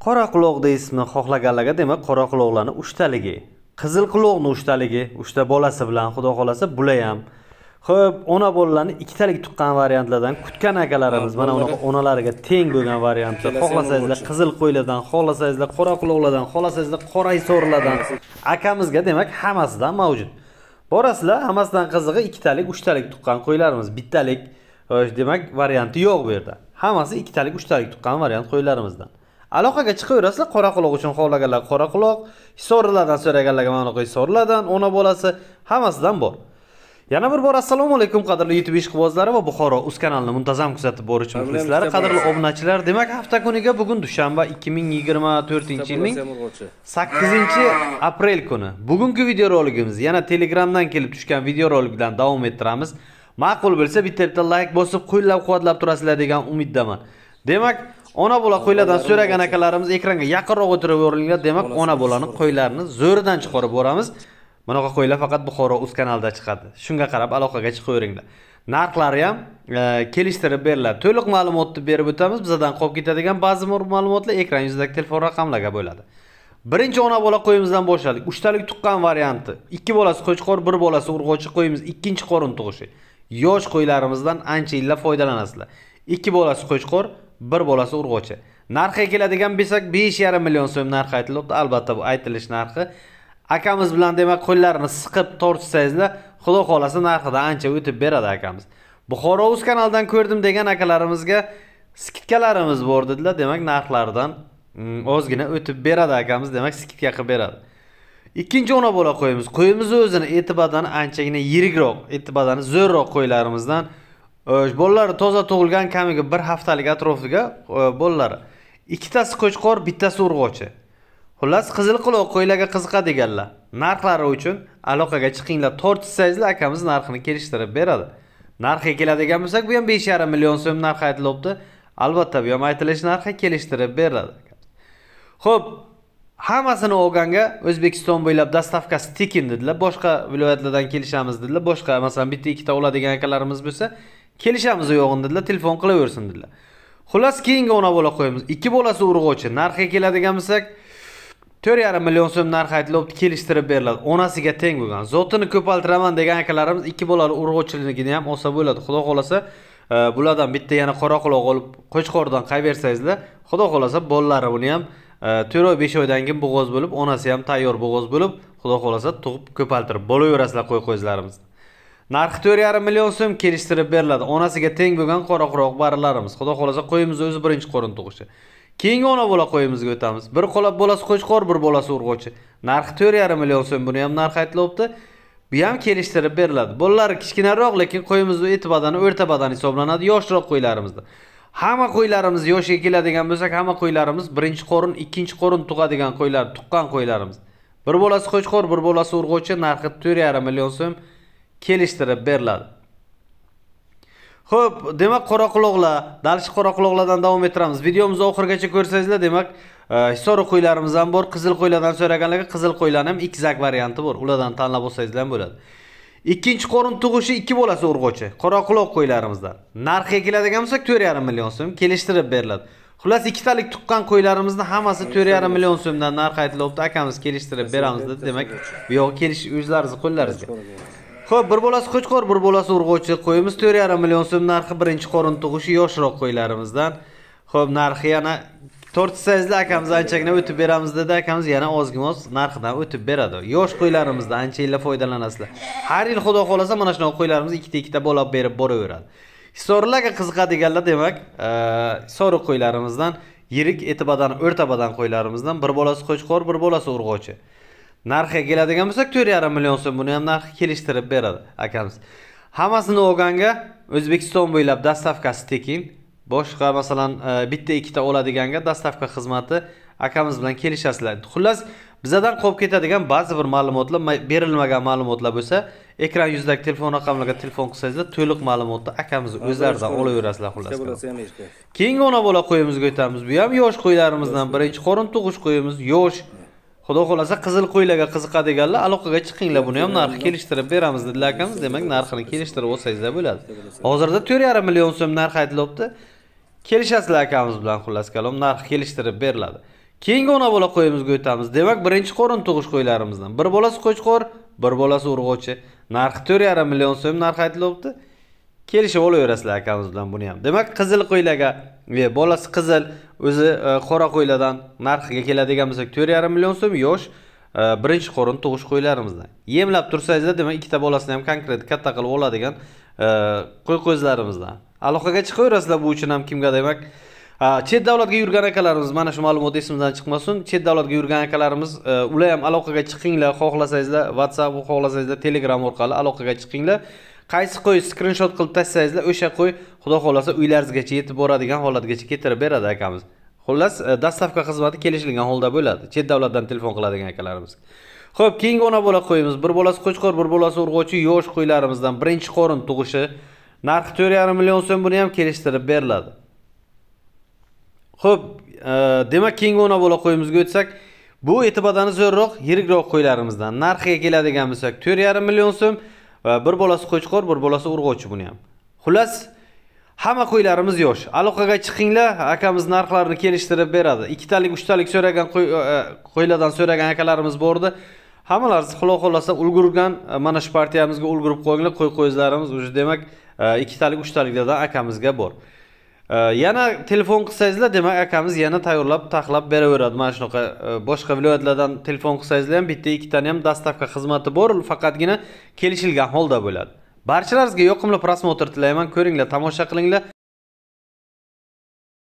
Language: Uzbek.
qora quloq deysizmi xohlaganlarga demak qora quloqlarni uchtaligi qizil quloqni uchtaligi uchta bolasi bilan xudo xohlasa bular ham ho'p ona bolalarni ikkitalik tuqqan variantlardan kutgan akalarimiz mana unaqa onalariga teng bo'lgan variantlar xohlasangizlar qizil qo'ylardan xohlasangizlar qora quloqlardan xohlasangizlar qora isorlardan akamizga demak hammasidan mavjud borasizlar hammasidan qizig'i ikkitalik uchtalik tuqqan qo'ylarimiz bittalik demak varianti yo'q bu yerda hammasi ikkitalik uchtalik tuqqan variant qo'ylarimizdan aloqaga chiqaverasizlar qoraquloq uchun xohlaganlar qoraquloq hisorlardan so'raganlarga mana bunaqa hisorlardan ona bolasi hammasidan bor yana bir bor assalomu alaykum qadrli youtube ishqibozlari va buxoro uz kanalini muntazam kuzatib boruvchi muxlislari qadrli obunachilar demak hafta kuniga bugun dushanba 2024 yilning 8 aprel kuni bugungi videorolikimiz yana telegramdan kelib tushgan videorolikdan davom ettiramiz ma'qul bo'lsa bitta bitta layk bosib qo'llab quvvatlab turasizlar degan umiddaman demak ona bola qo'ylardan so'ragan akalarimiz ekranga yaqinroq o'tiraveringlar demak ona bolani qo'ylarni zo'ridan chiqarib yuboramiz bunaqa qo'ylar faqat buxoro uz kanalida chiqadi shunga qarab aloqaga chiqaveringlar narxlari ham e, kelishtirib beriladi to'liq ma'lumotni berib o'tamiz bizadan qolib ketadigan ba'zi ma'lumotlar ekran yuzidagi telefon raqamlarga bo'ladi birinchi ona bola qo'yimizdan boshladik uchtalik tuqqan varianti ikki bolasi qo'chqor bir bolasi urg'ochi qo'yimiz ikkinchi qorin tug'ishi yosh qo'ylarimizdan ancha yillar foydalanasizlar ikki bolasi qo'chqor bir bolasi urg'ochi narxiga keladigan bo'lsak besh yarim million so'm narxi aytilyapti albatta bu aytilish narxi akamiz bilan demak qo'llarini siqib tortishsangizda xudo xohlasa narxidan ancha o'tib beradi akamiz buxoro uz kanaldan ko'rdim degan akalarimizga skidkalarimiz bor dedilar demak narxlaridan mm, ozgina o'tib beradi akamiz demak skidka qilib beradi ikkinchi ona bola qo'yimiz qo'yimizni o'zini eti badani anchagina yirikroq eti badani zo'rroq qo'ylarimizdan bolalari toza tug'ilgan kamiga bir haftalik atrofiga bolalar ikkitasi qo'chqor bittasi urg'ochi xullas qizil quloq qo'ylarga qiziqadi deganlar narxlari uchun aloqaga chiqinglar tortishsangizlar akamiz narxini kelishtirib beradi narxiga keladigan bo'lsak bu ham besh yarim million so'm narx aytilyapti albatta bu ham aytilish narxi kelishtirib beradi ho'p hammasini olganga o'zbekiston bo'ylab dastavkasi tekin dedilar boshqa viloyatlardan kelishamiz dedilar boshqa masalan bitta ikkita oladigan akalarimiz bo'lsa kelishamiz u yo'g'ini dedilar telefon qilaversin dedilar xullas keyingi ona bola qo'yamiz ikki bolasi urg'ochi narxiga keladigan bo'lsak to'rt yarim million so'm narxi aytilibdi kelishtirib beriladi onasiga teng bo'lgan zotini ko'paltiraman degan akalarimiz ikki bolani urg'ochiligini ham olsa bo'ladi xudo xohlasa e, bulardan bitta yana qoraquloq olib qo'chqordan qayaversangizlar xudo xohlasa bolalari buni ham e, to'rt oy besh oydan keyin bo'g'oz bo'lib onasi ham tayyor bo'g'oz bo'lib xudo xohlasa tug'ib ko'paltirib bo'laverasizlar qo'y qo'yizlarimizni narxi to'rt yarim million so'm kelishtirib beriladi onasiga teng bo'lgan qora quroq barilarimiz xudo xohlasa qo'yimiz o'zi birinchi qo'rin tug'ishi keyingi ona bola qo'yimizga o'tamiz bir qo'lab bolasi qo'chqor bir bolasi urg'ochi narxi to'rt yarim million so'm buni ham narxi aytilyapti bu ham kelishtirib beriladi bolalari kichkinaroq lekin qo'yimizni eti badani o'rta badan hisoblanadi yoshroq qo'ylarimizda hamma qo'ylarimiz yoshiga keladigan bo'lsak hamma qo'ylarimiz birinchi qo'rin ikkinchi qo'rin tug'adigan qo'ylar tuqqan qo'ylarimiz bir bolasi qo'chqor bir bolasi urg'ochi narxi to'rt yarim million so'm kelishtirib beriladi ho'p demak qoraquloqlar dalshi qoraquloqlardan davom ettiramiz videomizni oxirigacha ko'rsangizlar demak e, hisor qo'ylarimiz ham bor qizil qo'ylardan so'raganlarga qizil qo'ylarni ham ikzak varianti bor ulardan tanlab olsangizlar ham bo'ladi ikkinchi qorin tug'ishi ikki bolasi urg'ochi qoraquloq qo'ylarimizdan narxiga keladigan bo'lsak to'rt yarim million so'm kelishtirib beriladi xullas ikkitalik tuqqan qo'ylarimizni hammasi to'rt yarim million so'mdan narx aytilyapti akamiz kelishtirib beramiz dedi demak bu yog'i kelish o'zlaringizni qo'llaringizga Xo'p, bir bolasi qo'chqor, bir bolasi urg'ochi qo'yimiz 4.5 million so'm narxi birinchi qorin tug'ishi yoshroq qo'ylarimizdan. Xo'p, narxi yana sizlar akamiz anchagina o'tib beramiz dedi akamiz yana ozgimoz narxidan o'tib beradi yosh qo'ylarimizdan ancha yillar foydalanasizlar har yil xudo xohlasa mana shunaqa qo'ylarimiz ikkita ikkita bola berib boraveradi hisorlarga qiziqadiganlar demak hisori e, qo'ylarimizdan yirik eti badan o'rta badan qo'ylarimizdan bir bolasi qo'chqor bir bolasi urg'ochi narxiga keladigan bo'lsak to'rt yarim million so'm buni ham narxi kelishtirib beradi akamiz hammasini olganga o'zbekiston bo'ylab dostavkasi tekin boshqa masalan e, bitta ikkita oladiganga dastavka xizmati akamiz bilan kelishasizlar xullas bizadan qolib ketadigan ba'zi bir ma'lumotlar berilmagan ma'lumotlar bo'lsa ekran yuzidagi telefon raqamlarga telefon qilsangizlar to'liq ma'lumotni akamizni o'zlaridan olaverasizlar xullas keyingi ona bola qo'yimizga o'tamiz bu ham yosh qo'ylarimizdan birinchi qorin tug'ish qo'yimiz yosh xudo xohlasa qizil qo'ylarga qiziqadiganlar aloqaga chiqinglar buni ham narxi kelishtirib beramiz dedilar akamiz demak narxini kelishtirib olsangizlar bo'ladi hozirda to'rt yarim million so'm narx aytilyapti kelishasizlar akamiz bilan xullas kalom narxi kelishtirib beriladi keyingi ona bola qo'yimizga o'tamiz demak birinchi qo'rin tug'ish qo'ylarimizdan bir bolasi qo'chqor bir bolasi urg'ochi narxi to'rt yarim million so'm narx aytilyapti kelishib olaverasizlar akamiz bilan buni ham demak qizil qo'ylarga e, bolasi qizil o'zi e, qora qo'ylardan narxiga keladigan bo'lsak to'rt yarim million so'm yosh e, birinchi qorin tug'ish qo'ylarimizdan yemlab tursangizda demak ikkita bolasini ham konkret katta qilib oladigan qo'y qo'zlarimizdan aloqaga chiqaverasizlar bu uchun ham kimga demak chet davlatga yurgan akalarimiz mana shu ma'lumot esimizdan chiqmasin chet davlatga yurgan akalarimiz ular ham aloqaga chiqinglar xohlasangizlar whatsapp xohlasangizlar telegram orqali aloqaga chiqinglar qaysi qo'y skrinshot qilib tashlasangizlar o'sha qo'y xudo xohlasa uylaringizgacha yetib boradigan holatgacha keltirib beradi akamiz xullas e, dastavka xizmati kelishilgan holda bo'ladi chet davlatdan telefon qiladigan akalarimiz ho'p keyingi ona bola qo'yimiz bir bolasi qo'chqor bir bolasi urg'ochi yosh qo'ylarimizdan birinchi qorin tug'ishi narxi to'rt yarim million so'm buni ham kelishtirib beriladi ho'p e, demak keyingi ona bola qo'yimizga o'tsak bu e'tibordan zo'rroq yirikroq qo'ylarimizdan narxiga keladigan bo'lsak to'rt yarim million so'm va bir bolasi qo'chqor bir bolasi urg'ochi buni ham xullas hamma qo'ylarimiz yosh aloqaga chiqinglar akamiz narxlarini kelishtirib beradi ikkitalik uchtalik so'ragan e, e, qo'ylardan so'ragan akalarimiz bor edi hammalariz xudo xohlasa ulgurgan e, mana shu partiyamizga ulgurib qo'yinglar qo'y qo'yizlarimiz уже demak ikkitalik uchtaliklardan akamizga bor Э, yana telefon qilsangizlar demak akamiz yana tayyorlab taxlab beraveradi mana shunaqa e, boshqa viloyatlardan telefon qilsangizlar ham bitta ikkitani ham dastavka xizmati bor faqatgina kelishilgan holda bo'ladi barchalaringizga yoqimli prosmotr tilayman ko'ringlar tomosha qilinglar